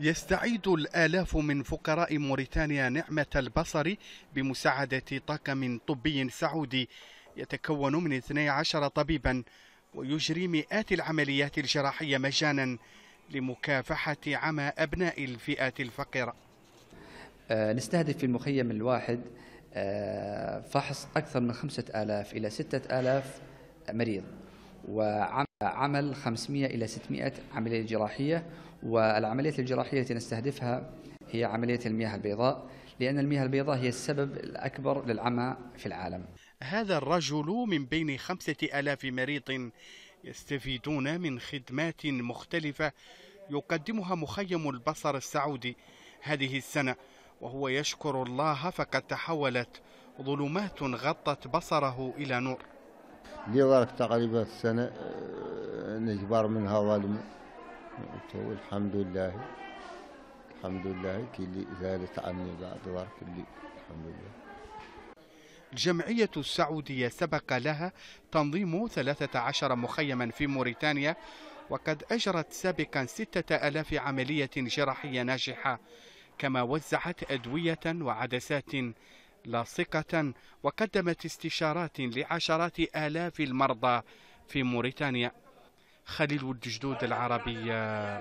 يستعيد الآلاف من فقراء موريتانيا نعمة البصر بمساعدة طاقم طبي سعودي يتكون من 12 طبيبا ويجري مئات العمليات الجراحية مجانا لمكافحة عمى أبناء الفئات الفقيرة آه، نستهدف في المخيم الواحد آه، فحص أكثر من خمسة آلاف إلى ستة آلاف مريض وعمل 500 إلى 600 عملية جراحية والعمليات الجراحية التي نستهدفها هي عملية المياه البيضاء لأن المياه البيضاء هي السبب الأكبر للعمى في العالم هذا الرجل من بين خمسة ألاف مريض يستفيدون من خدمات مختلفة يقدمها مخيم البصر السعودي هذه السنة وهو يشكر الله فقد تحولت ظلمات غطت بصره إلى نور اللي ضرك تقريبا السنة آه، نجبر منها ظلمة والحمد لله الحمد لله كي اللي زالت عني بعد ضرك اللي الحمد لله الجمعية السعودية سبق لها تنظيم 13 مخيما في موريتانيا وقد أجرت سابقا 6000 عملية جراحية ناجحة كما وزعت أدوية وعدسات لاصقة وقدمت استشارات لعشرات آلاف المرضى في موريتانيا خليل الجدود العربية